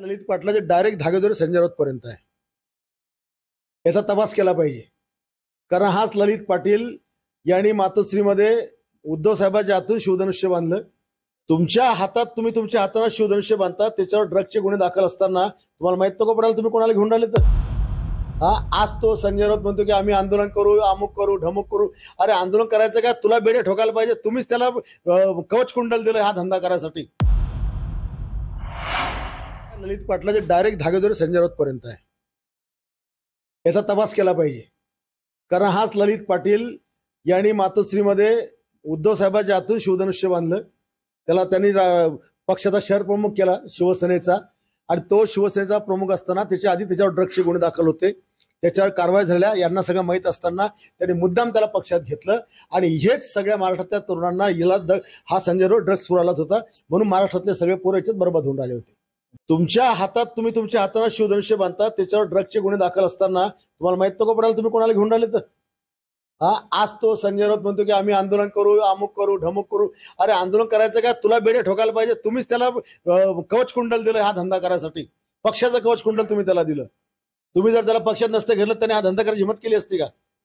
ललित पाटलाचे direct धागेदोरे संजय राऊत पर्यंत आहे याचा तपास केला पाहिजे कारण हाच ललित पाटील यांनी मातोश्रीमध्ये उद्धव साहेबांच्या हातून शिवधनुष्य बांधलं तुमच्या हातात तुम्ही तुमच्या हाताला शिवधनुष्य बांधता त्याच्यावर ड्रगचे गुन्हे दाखल असताना तुम्हाला माहित नको पडाल तुम्ही कोणाला घेऊन राहिले तर हा आज तो संजय राऊत म्हणतो की आम्ही आंदोलन करू अमुक करू ढमुक करू अरे आंदोलन करायचं का तुला बेडे ठोकायला पाहिजे तुम्हीच त्याला कवच कुंडल दिलं हा धंदा करायसाठी ललित पाटलाचे डायरेक्ट धागेदोरे संजय पर्यंत आहे याचा तपास केला पाहिजे कारण हाच ललित पाटील यांनी मातोश्रीमध्ये उद्धव साहेबांच्या हातून शिवधनुष्य बांधलं त्याला त्यांनी पक्षाचा शहर प्रमुख केला शिवसेनेचा आणि तो शिवसेनेचा प्रमुख असताना त्याच्या आधी त्याच्यावर ड्रग्सचे गुन्हे दाखल होते त्याच्यावर कारवाई झाल्या यांना सगळं माहीत असताना त्यांनी मुद्दाम त्याला पक्षात घेतलं आणि हेच सगळ्या महाराष्ट्रातल्या तरुणांना याला हा संजय रोड ड्रग्स पुरालाच होता म्हणून महाराष्ट्रातले सगळे पोरं याच्यात बरबाद होऊन राहिले होते तुमच्या हातात तुम्ही तुमच्या हाताला शिवधनुष्य बांधता त्याच्यावर ड्रगचे गुन्हे दाखल असताना तुम्हाला माहित नको पडायला तुम्ही कोणाला घेऊन राहिले तर हा आज तो संजय राऊत म्हणतो की आम्ही आंदोलन करू अमुक करू ढमुक करू अरे आंदोलन करायचं का तुला बेडे ठोकायला पाहिजे तुम्हीच त्याला कवच कुंडल दिलं हा धंदा करायसाठी पक्षाचं कवच कुंडल तुम्ही त्याला दिलं तुम्ही जर त्याला पक्षात नसतं घेतलं त्याने हा धंदा करायची हिंमत केली असती का